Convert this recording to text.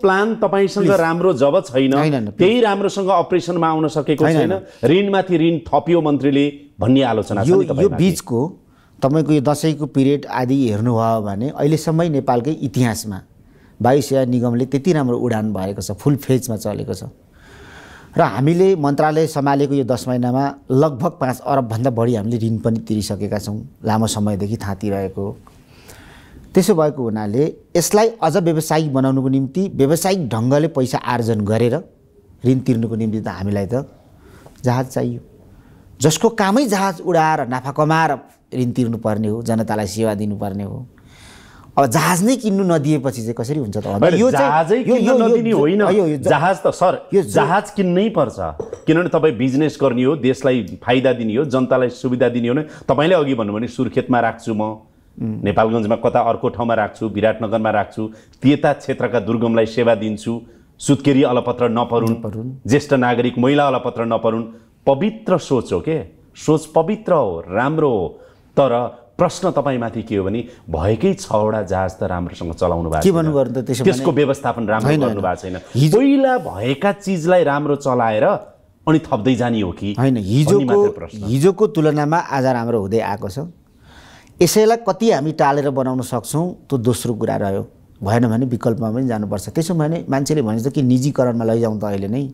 plan तपाईँसँग राम्रो जब छैन त्यही राम्रोसँग अपरेसनमा आउन सकेको छैन ऋणमाथि ऋण थपियो मन्त्रीले भन्ने आलोचना यो यो बिचको तपाईँको यो दसैँको पिरियड आदि हेर्नुभयो भने अहिलेसम्म नेपालकै इतिहासमा वायुसेवा निगमले त्यति राम्रो उडान भएको छ फुल फेजमा चलेको छ र हामीले मन्त्रालय सम्हालेको यो दस महिनामा लगभग पाँच अरबभन्दा बढी हामीले ऋण पनि तिरिसकेका छौँ लामो समयदेखि थाँतिरहेको त्यसो भएको हुनाले यसलाई अझ व्यवसायिक बनाउनुको निम्ति व्यावसायिक ढङ्गले पैसा आर्जन गरेर ऋण तिर्नुको निम्ति त हामीलाई त जहाज चाहियो जसको कामै जहाज उडाएर नाफा कमाएर ऋण तिर्नुपर्ने हो जनतालाई सेवा दिनुपर्ने हो अब जहाज नै किन्नु नदिएपछि चाहिँ कसरी हुन्छ त यो होइन जहाज त सर यो जहाज किन्नै पर्छ किनभने तपाईँ बिजनेस गर्ने हो देशलाई फाइदा दिने हो जनतालाई सुविधा दिने हो भने तपाईँले अघि भन्नुभयो भने सुर्खेतमा राख्छु म नेपालगञ्जमा कता अर्को ठाउँमा राख्छु विराटनगरमा राख्छु त्यता क्षेत्रका दुर्गमलाई सेवा दिन्छु सुत्केरी अलपत्र नपरुन् ज्येष्ठ नागरिक महिला अलपत्र नपरुन् पवित्र सोच हो के सोच पवित्र हो राम्रो हो तर प्रश्न तपाईँमाथि के हो भने भएकै छवटा जहाज त राम्रोसँग चलाउनु भएको छैन त्यसको व्यवस्थापन राम्रो गर्नु भएको छैन पहिला भएका चिजलाई राम्रो चलाएर अनि थप्दै जाने हो कि होइन हिजोको हिजोको तुलनामा आज राम्रो हुँदै आएको छ यसैलाई कति हामी टालेर बनाउन सक्छौँ त्यो दोस्रो कुरा रह्यो भएन भने विकल्पमा पनि जानुपर्छ त्यसो भने मान्छेले भने त कि निजीकरणमा लैजाउँ त अहिले नै